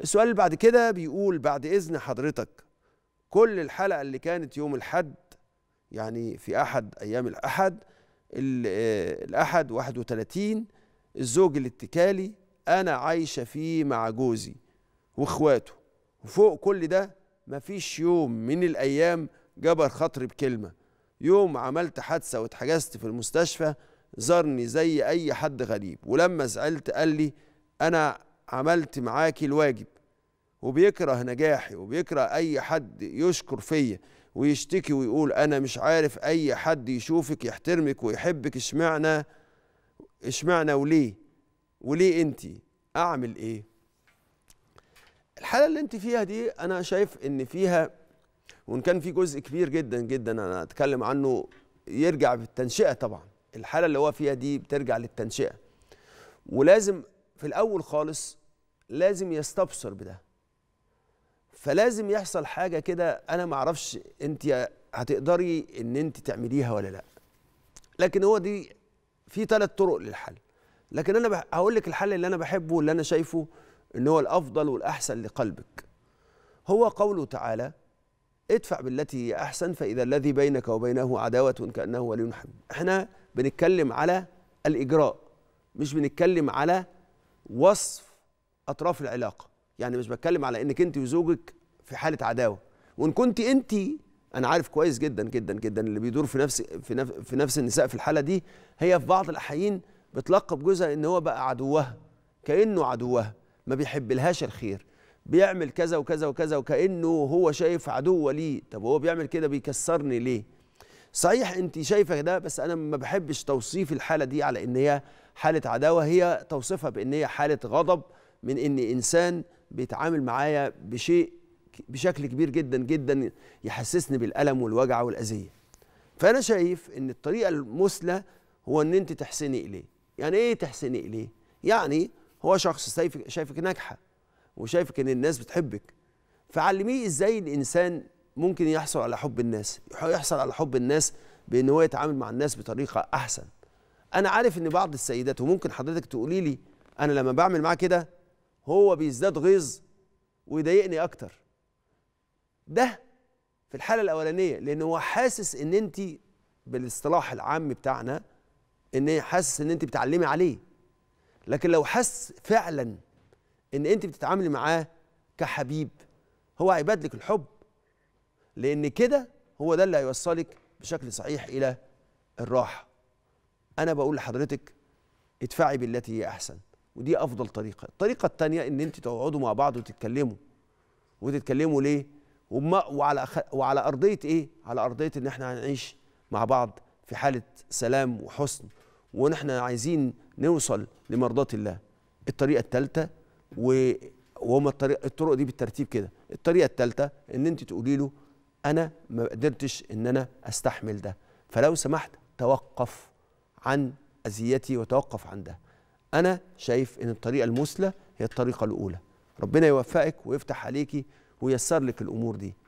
السؤال اللي بعد كده بيقول بعد إذن حضرتك كل الحلقة اللي كانت يوم الحد يعني في أحد أيام الأحد آه، الأحد 31 الزوج الاتكالي أنا عايشة فيه مع جوزي وإخواته وفوق كل ده مفيش يوم من الأيام جبر خاطري بكلمة يوم عملت حادثة واتحجزت في المستشفى زارني زي أي حد غريب ولما زعلت قال لي أنا عملت معاكي الواجب وبيكره نجاحي وبيكره اي حد يشكر فيا ويشتكي ويقول انا مش عارف اي حد يشوفك يحترمك ويحبك اشمعنى اشمعنى وليه وليه انت اعمل ايه الحاله اللي انت فيها دي انا شايف ان فيها وان كان في جزء كبير جدا جدا انا اتكلم عنه يرجع بالتنشئه طبعا الحاله اللي هو فيها دي بترجع للتنشئه ولازم في الاول خالص لازم يستبصر بده فلازم يحصل حاجه كده انا ما اعرفش انت هتقدري ان انت تعمليها ولا لا لكن هو دي في ثلاث طرق للحل لكن انا هقول لك الحل اللي انا بحبه واللي انا شايفه ان هو الافضل والاحسن لقلبك هو قوله تعالى ادفع بالتي هي احسن فاذا الذي بينك وبينه عداوه كانه ولي حميم احنا بنتكلم على الاجراء مش بنتكلم على وصف اطراف العلاقه يعني مش بتكلم على انك انت وزوجك في حاله عداوه وان كنت انت انا عارف كويس جدا جدا جدا اللي بيدور في نفس في نفس, في نفس النساء في الحاله دي هي في بعض الاحيان بتلقب جوزها ان هو بقى عدوها كانه عدوها ما بيحبلهاش الخير بيعمل كذا وكذا وكذا وكانه هو شايف عدو ليه طب هو بيعمل كده بيكسرني ليه صحيح انت شايفه ده بس انا ما بحبش توصيف الحاله دي على ان هي حاله عداوه هي توصيفها بان هي حاله غضب من ان انسان بيتعامل معايا بشيء بشكل كبير جدا جدا يحسسني بالالم والوجع والاذيه فانا شايف ان الطريقه المثلى هو ان انت تحسني اليه يعني ايه تحسني اليه يعني هو شخص شايفك شايفك ناجحه وشايفك ان الناس بتحبك فعلميه ازاي الانسان ممكن يحصل على حب الناس يحصل على حب الناس بان هو يتعامل مع الناس بطريقه احسن انا عارف ان بعض السيدات وممكن حضرتك تقولي لي انا لما بعمل معاه كده هو بيزداد غيظ ويضايقني اكتر ده في الحاله الاولانيه لان هو حاسس ان انت بالاصطلاح العام بتاعنا ان حاسس ان انت بتعلمي عليه لكن لو حس فعلا ان انت بتتعاملي معاه كحبيب هو هيبادلك الحب لأن كده هو ده اللي هيوصلك بشكل صحيح إلى الراحة أنا بقول لحضرتك ادفعي بالتي هي أحسن ودي أفضل طريقة الطريقة التانية إن أنت تقعدوا مع بعض وتتكلموا وتتكلموا ليه وما وعلى أخ... وعلى أرضية إيه؟ على أرضية إن إحنا هنعيش مع بعض في حالة سلام وحسن ونحن عايزين نوصل لمرضاة الله الطريقة الثالثة و وهما الطريق الطرق دي بالترتيب كده الطريقه الثالثه ان انت تقولي له انا ما قدرتش ان انا استحمل ده فلو سمحت توقف عن اذيتي وتوقف عن ده انا شايف ان الطريقه المثلى هي الطريقه الاولى ربنا يوفقك ويفتح عليكي وييسر لك الامور دي